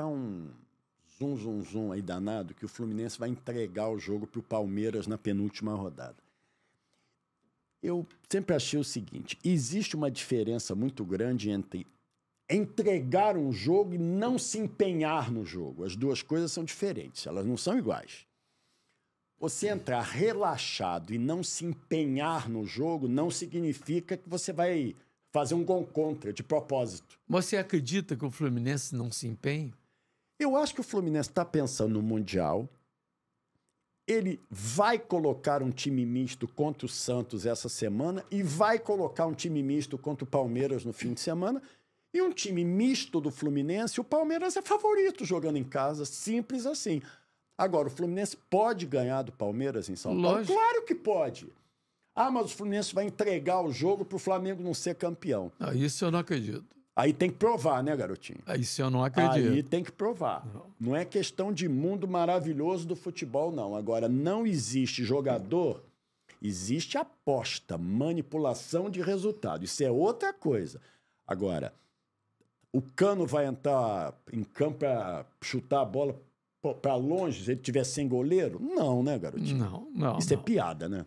tá um zum zum zum aí danado que o Fluminense vai entregar o jogo pro Palmeiras na penúltima rodada. Eu sempre achei o seguinte: existe uma diferença muito grande entre entregar um jogo e não se empenhar no jogo. As duas coisas são diferentes, elas não são iguais. Você entrar relaxado e não se empenhar no jogo não significa que você vai fazer um gol contra de propósito. Você acredita que o Fluminense não se empenha? Eu acho que o Fluminense está pensando no Mundial. Ele vai colocar um time misto contra o Santos essa semana e vai colocar um time misto contra o Palmeiras no fim de semana. E um time misto do Fluminense, o Palmeiras é favorito jogando em casa, simples assim. Agora, o Fluminense pode ganhar do Palmeiras em São Paulo? Claro que pode. Ah, mas o Fluminense vai entregar o jogo para o Flamengo não ser campeão. Ah, isso eu não acredito. Aí tem que provar, né, garotinho? Isso eu não acredito. Aí tem que provar. Não. não é questão de mundo maravilhoso do futebol, não. Agora, não existe jogador, existe aposta, manipulação de resultado. Isso é outra coisa. Agora, o Cano vai entrar em campo para chutar a bola para longe se ele tiver sem goleiro? Não, né, garotinho? Não, não. Isso é não. é piada, né?